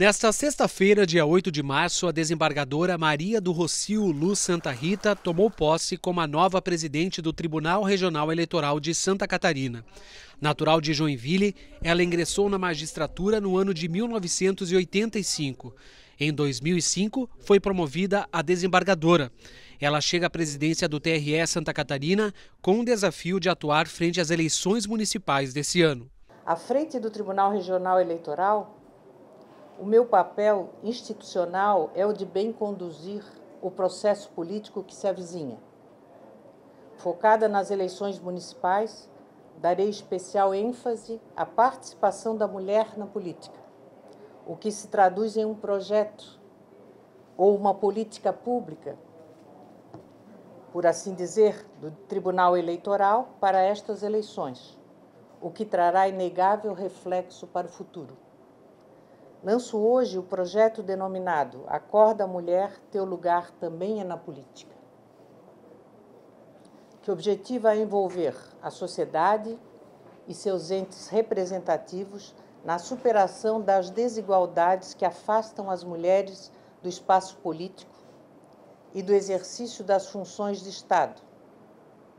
Nesta sexta-feira, dia 8 de março, a desembargadora Maria do Rocio Luz Santa Rita tomou posse como a nova presidente do Tribunal Regional Eleitoral de Santa Catarina. Natural de Joinville, ela ingressou na magistratura no ano de 1985. Em 2005, foi promovida a desembargadora. Ela chega à presidência do TRE Santa Catarina com o desafio de atuar frente às eleições municipais desse ano. À frente do Tribunal Regional Eleitoral, o meu papel institucional é o de bem conduzir o processo político que se avizinha. Focada nas eleições municipais, darei especial ênfase à participação da mulher na política, o que se traduz em um projeto ou uma política pública, por assim dizer, do Tribunal Eleitoral para estas eleições, o que trará inegável reflexo para o futuro. Lanço hoje o projeto denominado Acorda Mulher, Teu Lugar Também é na Política, que objetiva é envolver a sociedade e seus entes representativos na superação das desigualdades que afastam as mulheres do espaço político e do exercício das funções de Estado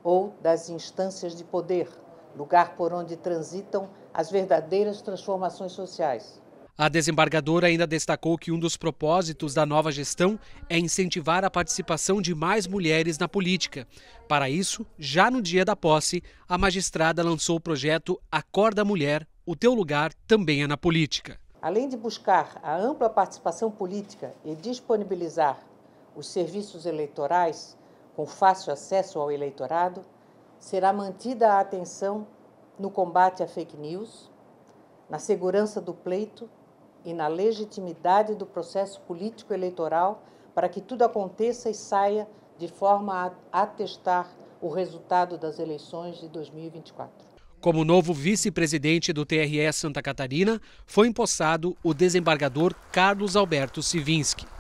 ou das instâncias de poder, lugar por onde transitam as verdadeiras transformações sociais. A desembargadora ainda destacou que um dos propósitos da nova gestão é incentivar a participação de mais mulheres na política. Para isso, já no dia da posse, a magistrada lançou o projeto Acorda Mulher, o teu lugar também é na política. Além de buscar a ampla participação política e disponibilizar os serviços eleitorais com fácil acesso ao eleitorado, será mantida a atenção no combate à fake news, na segurança do pleito e na legitimidade do processo político eleitoral para que tudo aconteça e saia de forma a atestar o resultado das eleições de 2024. Como novo vice-presidente do TRE Santa Catarina, foi empossado o desembargador Carlos Alberto Sivinski.